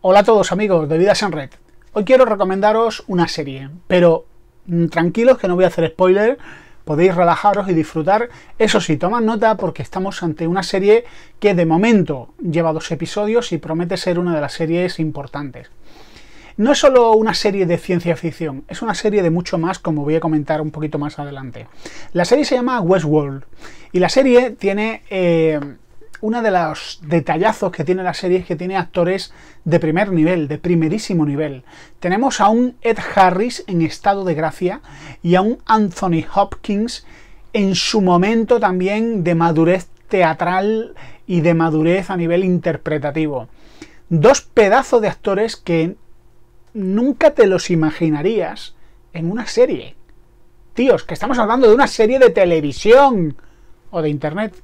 Hola a todos amigos de Vidas en Red. Hoy quiero recomendaros una serie, pero mm, tranquilos que no voy a hacer spoiler, podéis relajaros y disfrutar. Eso sí, tomad nota porque estamos ante una serie que de momento lleva dos episodios y promete ser una de las series importantes. No es solo una serie de ciencia ficción, es una serie de mucho más, como voy a comentar un poquito más adelante. La serie se llama Westworld y la serie tiene... Eh, uno de los detallazos que tiene la serie es que tiene actores de primer nivel, de primerísimo nivel. Tenemos a un Ed Harris en estado de gracia y a un Anthony Hopkins en su momento también de madurez teatral y de madurez a nivel interpretativo. Dos pedazos de actores que nunca te los imaginarías en una serie. Tíos, que estamos hablando de una serie de televisión o de internet.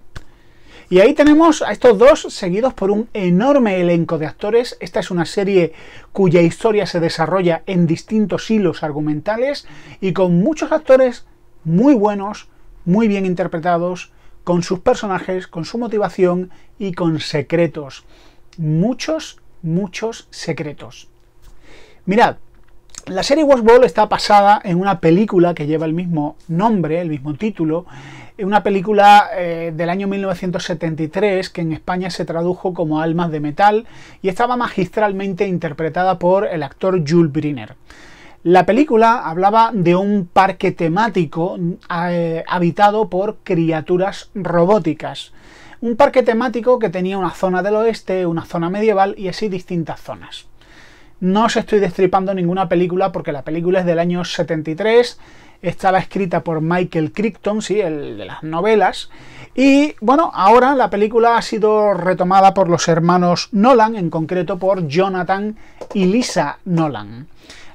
Y ahí tenemos a estos dos seguidos por un enorme elenco de actores. Esta es una serie cuya historia se desarrolla en distintos hilos argumentales y con muchos actores muy buenos, muy bien interpretados, con sus personajes, con su motivación y con secretos. Muchos, muchos secretos. Mirad, la serie Westworld está basada en una película que lleva el mismo nombre, el mismo título, una película eh, del año 1973 que en España se tradujo como Almas de Metal y estaba magistralmente interpretada por el actor Jules Briner. La película hablaba de un parque temático eh, habitado por criaturas robóticas. Un parque temático que tenía una zona del oeste, una zona medieval y así distintas zonas. No os estoy destripando ninguna película porque la película es del año 73 estaba escrita por Michael Crichton, sí, el de las novelas. Y bueno, ahora la película ha sido retomada por los hermanos Nolan, en concreto por Jonathan y Lisa Nolan.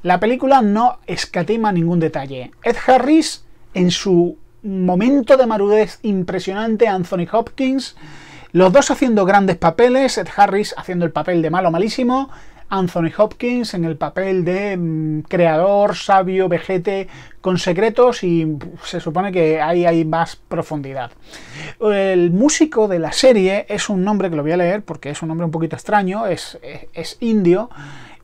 La película no escatima ningún detalle. Ed Harris, en su momento de marudez impresionante, Anthony Hopkins, los dos haciendo grandes papeles, Ed Harris haciendo el papel de malo malísimo, Anthony Hopkins en el papel de mm, creador, sabio, vejete, con secretos y se supone que ahí hay más profundidad. El músico de la serie es un nombre que lo voy a leer porque es un nombre un poquito extraño, es, es, indio.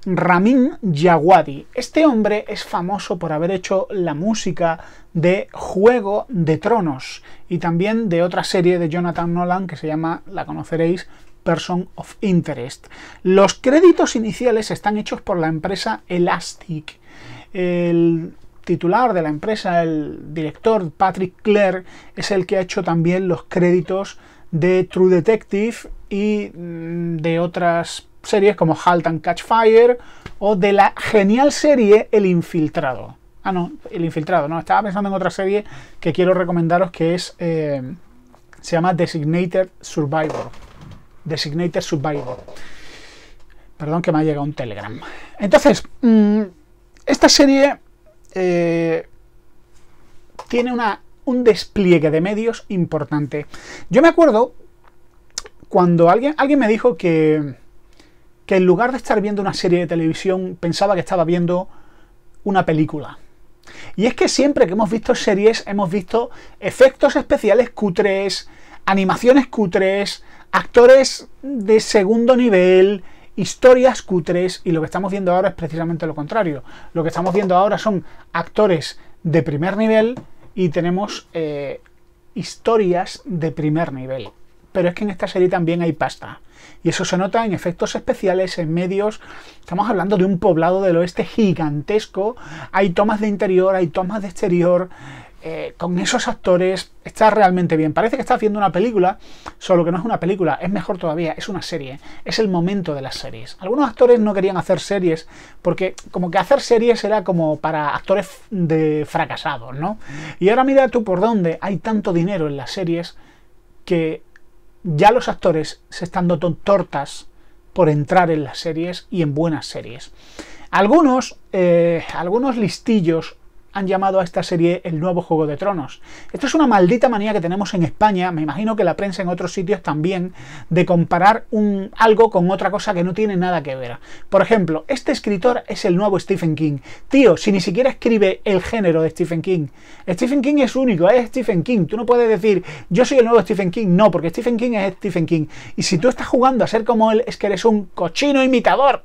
Ramin Yawadi. Este hombre es famoso por haber hecho la música de Juego de Tronos y también de otra serie de Jonathan Nolan que se llama, la conoceréis, Person of Interest. Los créditos iniciales están hechos por la empresa Elastic. El titular de la empresa, el director Patrick Clare, es el que ha hecho también los créditos de True Detective y mm, de otras series como Halt and Catch Fire o de la genial serie El Infiltrado. Ah, no, El Infiltrado, no, estaba pensando en otra serie que quiero recomendaros que es... Eh, se llama Designated Survivor. Designated Survivor. Perdón que me ha llegado un telegram. Entonces, mm, esta serie eh, tiene una, un despliegue de medios importante. Yo me acuerdo cuando alguien, alguien me dijo que, que en lugar de estar viendo una serie de televisión, pensaba que estaba viendo una película. Y es que siempre que hemos visto series hemos visto efectos especiales cutres, animaciones cutres, actores de segundo nivel, historias cutres y lo que estamos viendo ahora es precisamente lo contrario. Lo que estamos viendo ahora son actores de primer nivel y tenemos eh, historias de primer nivel. Pero es que en esta serie también hay pasta. Y eso se nota en efectos especiales, en medios. Estamos hablando de un poblado del oeste gigantesco. Hay tomas de interior, hay tomas de exterior. Eh, con esos actores está realmente bien. Parece que está haciendo una película, solo que no es una película, es mejor todavía, es una serie. Es el momento de las series. Algunos actores no querían hacer series porque como que hacer series era como para actores de fracasados, ¿no? Y ahora mira tú por dónde hay tanto dinero en las series que ya los actores se están dando tortas por entrar en las series y en buenas series. Algunos, eh, algunos listillos han llamado a esta serie el nuevo Juego de Tronos. Esto es una maldita manía que tenemos en España, me imagino que la prensa en otros sitios también, de comparar un, algo con otra cosa que no tiene nada que ver. Por ejemplo, este escritor es el nuevo Stephen King. Tío, si ni siquiera escribe el género de Stephen King. Stephen King es único, es Stephen King. Tú no puedes decir, yo soy el nuevo Stephen King. No, porque Stephen King es Stephen King. Y si tú estás jugando a ser como él, es que eres un cochino imitador.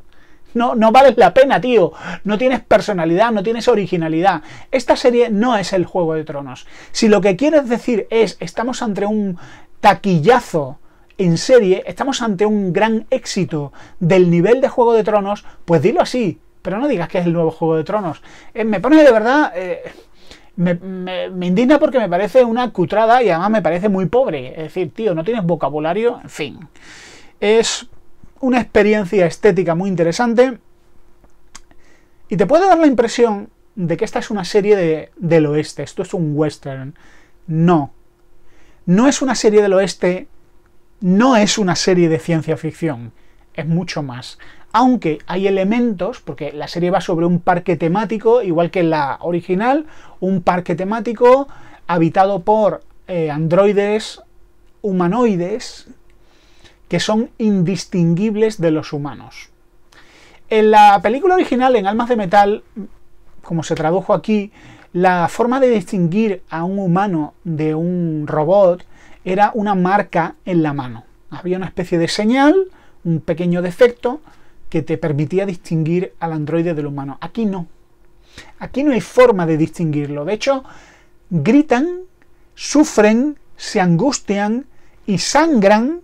No, no vales la pena, tío. No tienes personalidad, no tienes originalidad. Esta serie no es el Juego de Tronos. Si lo que quieres decir es estamos ante un taquillazo en serie, estamos ante un gran éxito del nivel de Juego de Tronos, pues dilo así. Pero no digas que es el nuevo Juego de Tronos. Eh, me pone de verdad... Eh, me, me, indigna porque me parece una cutrada y además me parece muy pobre. Es decir, tío, no tienes vocabulario, en fin. Es una experiencia estética muy interesante y te puede dar la impresión de que esta es una serie del oeste, esto es un western. No, no es una serie del oeste, no es una serie de ciencia ficción, es mucho más. Aunque hay elementos, porque la serie va sobre un parque temático, igual que la original, un parque temático habitado por eh, androides humanoides que son indistinguibles de los humanos. En la película original, en Almas de Metal, como se tradujo aquí, la forma de distinguir a un humano de un robot era una marca en la mano. Había una especie de señal, un pequeño defecto, que te permitía distinguir al androide del humano. Aquí no. Aquí no hay forma de distinguirlo. De hecho, gritan, sufren, se angustian y sangran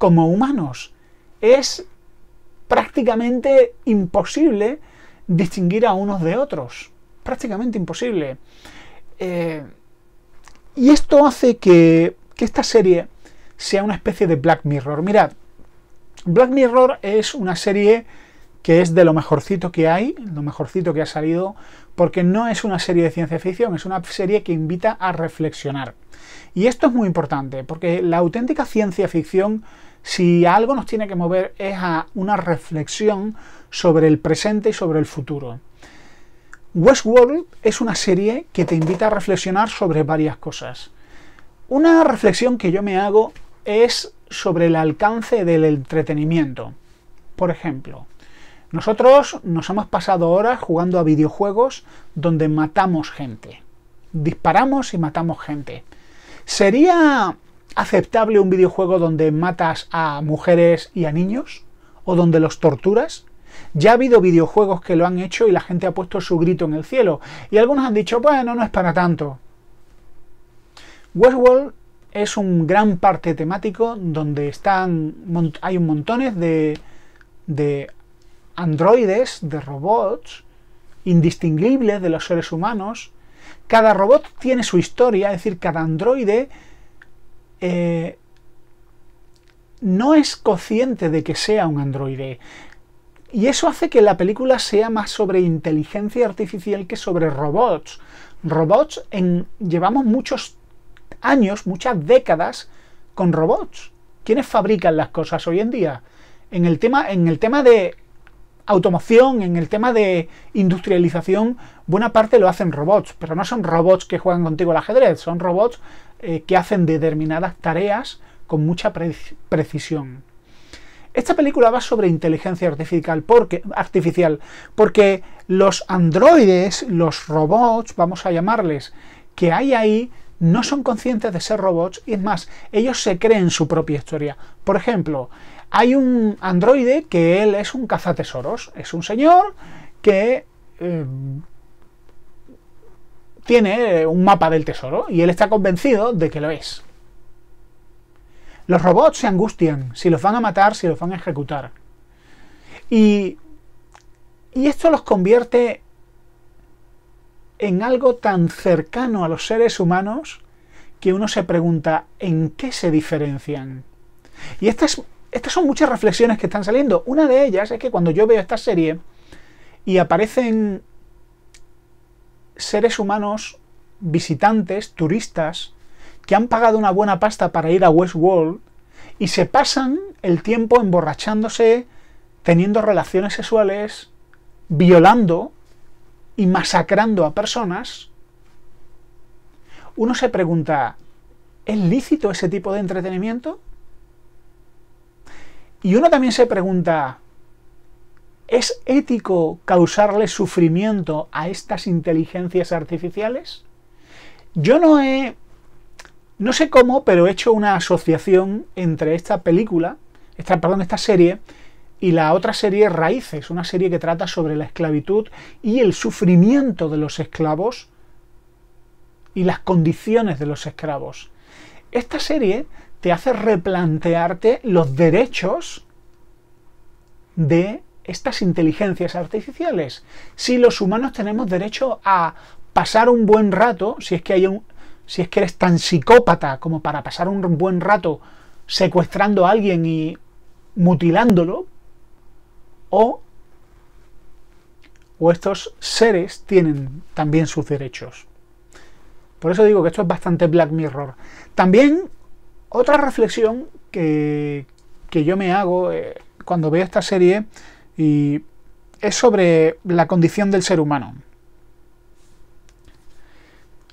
como humanos. Es prácticamente imposible distinguir a unos de otros. Prácticamente imposible. Eh, y esto hace que, que esta serie sea una especie de Black Mirror. Mirad, Black Mirror es una serie que es de lo mejorcito que hay, lo mejorcito que ha salido, porque no es una serie de ciencia ficción, es una serie que invita a reflexionar. Y esto es muy importante, porque la auténtica ciencia ficción si algo nos tiene que mover es a una reflexión sobre el presente y sobre el futuro. Westworld es una serie que te invita a reflexionar sobre varias cosas. Una reflexión que yo me hago es sobre el alcance del entretenimiento. Por ejemplo, nosotros nos hemos pasado horas jugando a videojuegos donde matamos gente. Disparamos y matamos gente. ¿Sería aceptable un videojuego donde matas a mujeres y a niños? ¿O donde los torturas? Ya ha habido videojuegos que lo han hecho y la gente ha puesto su grito en el cielo. Y algunos han dicho, bueno, no es para tanto. Westworld es un gran parte temático donde están hay un montones de, de androides, de robots, indistinguibles de los seres humanos. Cada robot tiene su historia, es decir, cada androide eh, no es consciente de que sea un androide. Y eso hace que la película sea más sobre inteligencia artificial que sobre robots. Robots en, llevamos muchos años, muchas décadas con robots. ¿Quiénes fabrican las cosas hoy en día? En el tema, en el tema de automoción, en el tema de industrialización, buena parte lo hacen robots, pero no son robots que juegan contigo al ajedrez, son robots eh, que hacen determinadas tareas con mucha precisión. Esta película va sobre inteligencia artificial porque, artificial porque los androides, los robots, vamos a llamarles, que hay ahí, no son conscientes de ser robots y es más, ellos se creen su propia historia. Por ejemplo, hay un androide que él es un cazatesoros, es un señor que eh, tiene eh, un mapa del tesoro y él está convencido de que lo es. Los robots se angustian si los van a matar, si los van a ejecutar. Y, y esto los convierte en algo tan cercano a los seres humanos que uno se pregunta en qué se diferencian. Y estas, estas son muchas reflexiones que están saliendo. Una de ellas es que cuando yo veo esta serie y aparecen seres humanos, visitantes, turistas, que han pagado una buena pasta para ir a Westworld y se pasan el tiempo emborrachándose, teniendo relaciones sexuales, violando y masacrando a personas, uno se pregunta, ¿es lícito ese tipo de entretenimiento? Y uno también se pregunta, ¿Es ético causarle sufrimiento a estas inteligencias artificiales? Yo no he... No sé cómo, pero he hecho una asociación entre esta película, esta, perdón, esta serie, y la otra serie Raíces, una serie que trata sobre la esclavitud y el sufrimiento de los esclavos y las condiciones de los esclavos. Esta serie te hace replantearte los derechos de estas inteligencias artificiales. Si los humanos tenemos derecho a pasar un buen rato, si es que hay un, si es que eres tan psicópata como para pasar un buen rato secuestrando a alguien y mutilándolo, o, o estos seres tienen también sus derechos. Por eso digo que esto es bastante Black Mirror. También otra reflexión que, yo me hago eh, cuando veo esta serie y es sobre la condición del ser humano.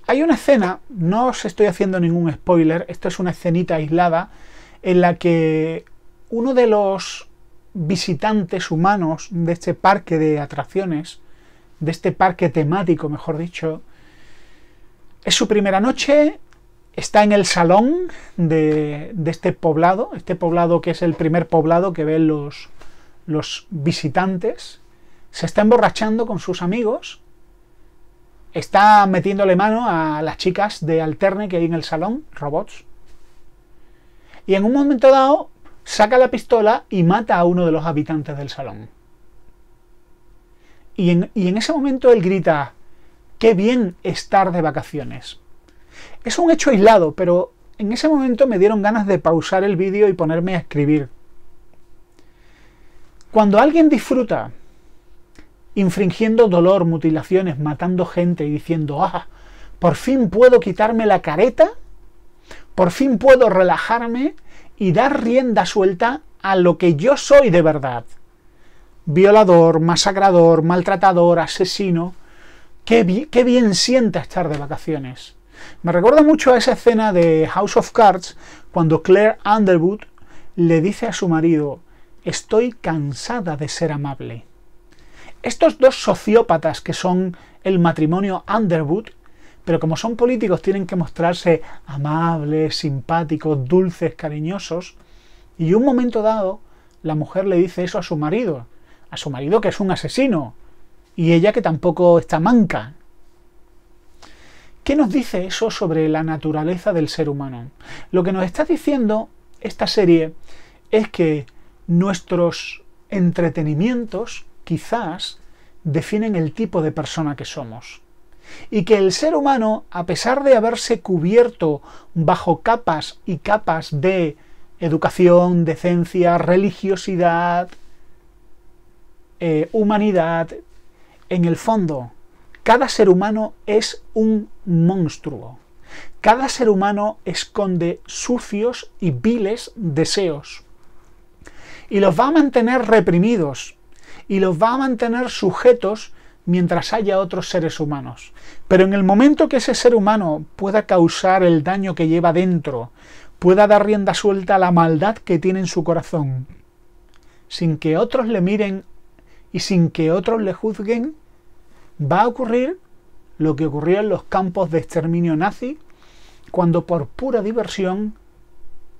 Hay una escena, no os estoy haciendo ningún spoiler, esto es una escenita aislada, en la que uno de los visitantes humanos de este parque de atracciones, de este parque temático, mejor dicho, es su primera noche, está en el salón de, este poblado, este poblado que es el primer poblado que ven los, los visitantes, se está emborrachando con sus amigos, está metiéndole mano a las chicas de alterne que hay en el salón, robots, y en un momento dado saca la pistola y mata a uno de los habitantes del salón. Y en, y en ese momento él grita, qué bien estar de vacaciones. Es un hecho aislado, pero en ese momento me dieron ganas de pausar el vídeo y ponerme a escribir cuando alguien disfruta infringiendo dolor, mutilaciones, matando gente y diciendo, ah, por fin puedo quitarme la careta, por fin puedo relajarme y dar rienda suelta a lo que yo soy de verdad. Violador, masacrador, maltratador, asesino. Qué, bien, sienta estar de vacaciones. Me recuerda mucho a esa escena de House of Cards cuando Claire Underwood le dice a su marido, estoy cansada de ser amable. Estos dos sociópatas que son el matrimonio Underwood, pero como son políticos tienen que mostrarse amables, simpáticos, dulces, cariñosos, y un momento dado la mujer le dice eso a su marido, a su marido que es un asesino, y ella que tampoco está manca. ¿Qué nos dice eso sobre la naturaleza del ser humano? Lo que nos está diciendo esta serie es que nuestros entretenimientos quizás definen el tipo de persona que somos. Y que el ser humano, a pesar de haberse cubierto bajo capas y capas de educación, decencia, religiosidad, eh, humanidad, en el fondo, cada ser humano es un monstruo. Cada ser humano esconde sucios y viles deseos y los va a mantener reprimidos y los va a mantener sujetos mientras haya otros seres humanos. Pero en el momento que ese ser humano pueda causar el daño que lleva dentro, pueda dar rienda suelta a la maldad que tiene en su corazón, sin que otros le miren y sin que otros le juzguen, va a ocurrir lo que ocurrió en los campos de exterminio nazi, cuando por pura diversión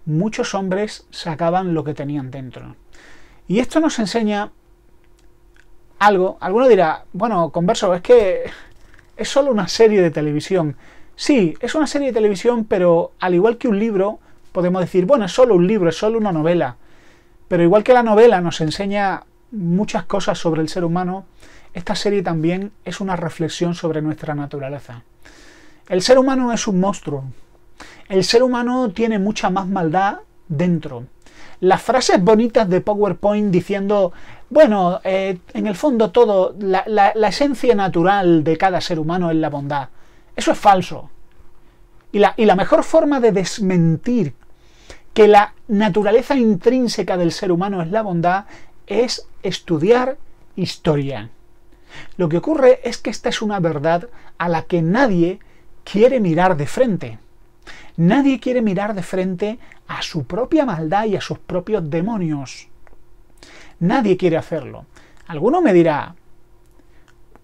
muchos hombres sacaban lo que tenían dentro. Y esto nos enseña algo. Alguno dirá, bueno, converso, es que es solo una serie de televisión. Sí, es una serie de televisión, pero al igual que un libro, podemos decir, bueno, es solo un libro, es solo una novela. Pero igual que la novela nos enseña muchas cosas sobre el ser humano, esta serie también es una reflexión sobre nuestra naturaleza. El ser humano es un monstruo, el ser humano tiene mucha más maldad dentro. Las frases bonitas de PowerPoint diciendo, bueno, eh, en el fondo todo, la, esencia natural de cada ser humano es la bondad. Eso es falso. y la, mejor forma de desmentir que la naturaleza intrínseca del ser humano es la bondad es estudiar historia. Lo que ocurre es que esta es una verdad a la que nadie quiere mirar de frente. Nadie quiere mirar de frente a su propia maldad y a sus propios demonios. Nadie quiere hacerlo. Alguno me dirá,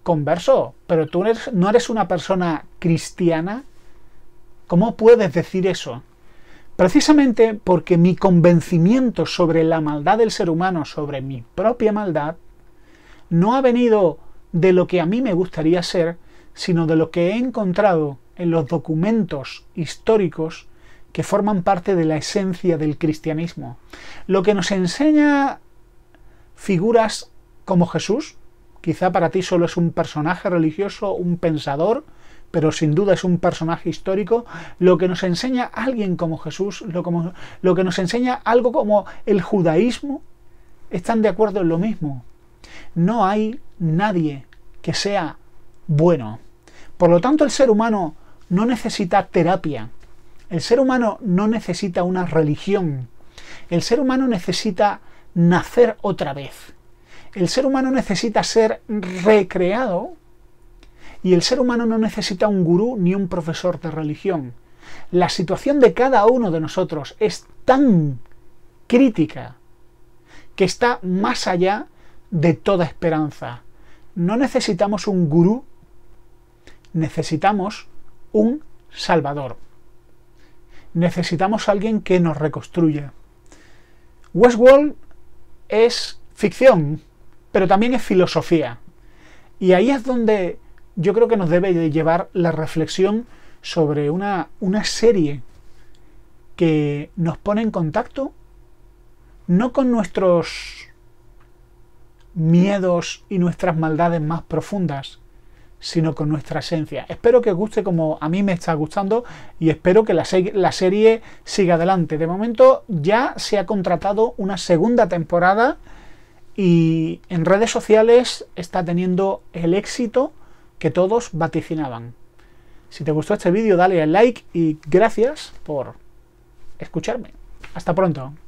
converso, pero tú no eres una persona cristiana. ¿Cómo puedes decir eso? Precisamente porque mi convencimiento sobre la maldad del ser humano, sobre mi propia maldad, no ha venido de lo que a mí me gustaría ser, sino de lo que he encontrado en los documentos históricos que forman parte de la esencia del cristianismo. Lo que nos enseña figuras como Jesús, quizá para ti solo es un personaje religioso, un pensador, pero sin duda es un personaje histórico, lo que nos enseña alguien como Jesús, lo, lo, que nos enseña algo como el judaísmo, están de acuerdo en lo mismo. No hay nadie que sea bueno. Por lo tanto, el ser humano no necesita terapia. El ser humano no necesita una religión. El ser humano necesita nacer otra vez. El ser humano necesita ser recreado. Y el ser humano no necesita un gurú ni un profesor de religión. La situación de cada uno de nosotros es tan crítica que está más allá de toda esperanza. No necesitamos un gurú, necesitamos un Salvador. Necesitamos a alguien que nos reconstruya. Westworld es ficción, pero también es filosofía. Y ahí es donde yo creo que nos debe llevar la reflexión sobre una serie que nos pone en contacto no con nuestros miedos y nuestras maldades más profundas, sino con nuestra esencia. Espero que os guste como a mí me está gustando y espero que la, serie siga adelante. De momento ya se ha contratado una segunda temporada y en redes sociales está teniendo el éxito que todos vaticinaban. Si te gustó este vídeo dale al like y gracias por escucharme. Hasta pronto.